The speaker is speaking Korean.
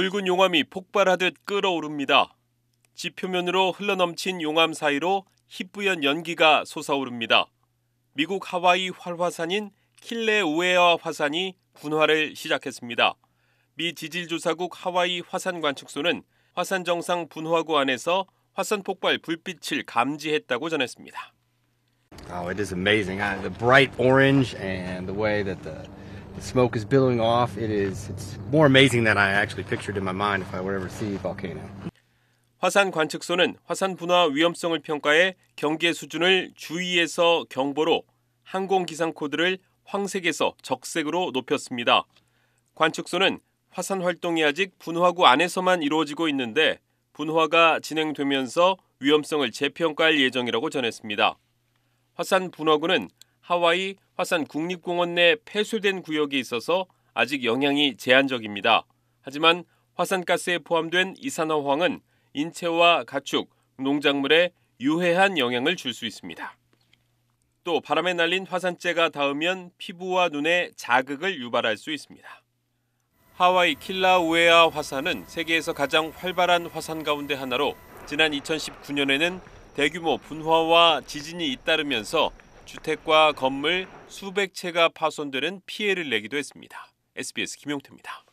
붉은 용암이 폭발하듯 끓어오릅니다. 지표면으로 흘러넘친 용암 사이로 희뿌연 연기가 솟아오릅니다. 미국 하와이 활화산인 킬레우에아 화산이 분화를 시작했습니다. 미 지질조사국 하와이 화산관측소는 화산 정상 분화구 안에서 화산 폭발 불빛을 감지했다고 전했습니다. Oh, it is amazing. The bright orange and the way that the The smoke is billowing off. It is it's more amazing than I actually pictured in my mind if I would ever see volcano. 화산 관측소는 화산 분화 위험성을 평가해 경계 수준을 주의에서 경보로 항공 기상 코드를 황색에서 적색으로 높였습니다. 관측소는 화산 활동이 아직 분화구 안에서만 이루어지고 있는데 분화가 진행되면서 위험성을 재평가할 예정이라고 전했습니다. 화산 분화구는 하와이 화산 국립공원 내 폐쇄된 구역에 있어서 아직 영향이 제한적입니다. 하지만 화산가스에 포함된 이산화황은 인체와 가축, 농작물에 유해한 영향을 줄 수 있습니다. 또 바람에 날린 화산재가 닿으면 피부와 눈에 자극을 유발할 수 있습니다. 하와이 킬라우에아 화산은 세계에서 가장 활발한 화산 가운데 하나로 지난 2019년에는 대규모 분화와 지진이 잇따르면서 주택과 건물 수백 채가 파손되는 피해를 내기도 했습니다. SBS 김용태입니다.